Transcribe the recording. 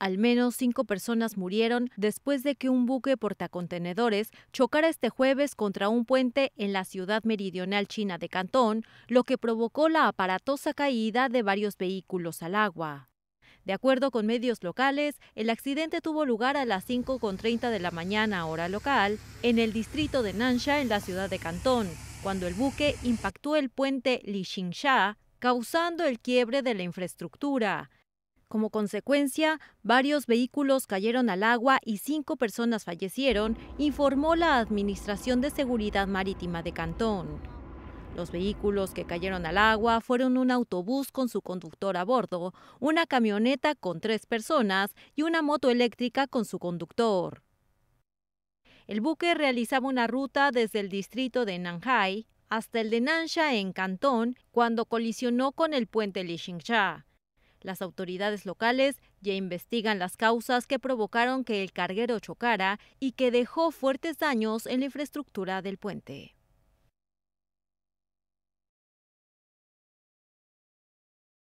Al menos cinco personas murieron después de que un buque portacontenedores chocara este jueves contra un puente en la ciudad meridional china de Cantón, lo que provocó la aparatosa caída de varios vehículos al agua. De acuerdo con medios locales, el accidente tuvo lugar a las 5.30 de la mañana hora local en el distrito de Nansha en la ciudad de Cantón, cuando el buque impactó el puente Li causando el quiebre de la infraestructura como consecuencia, varios vehículos cayeron al agua y cinco personas fallecieron, informó la Administración de Seguridad Marítima de Cantón. Los vehículos que cayeron al agua fueron un autobús con su conductor a bordo, una camioneta con tres personas y una moto eléctrica con su conductor. El buque realizaba una ruta desde el distrito de Nanhai hasta el de Nansha en Cantón cuando colisionó con el puente Lixingcha. Las autoridades locales ya investigan las causas que provocaron que el carguero chocara y que dejó fuertes daños en la infraestructura del puente.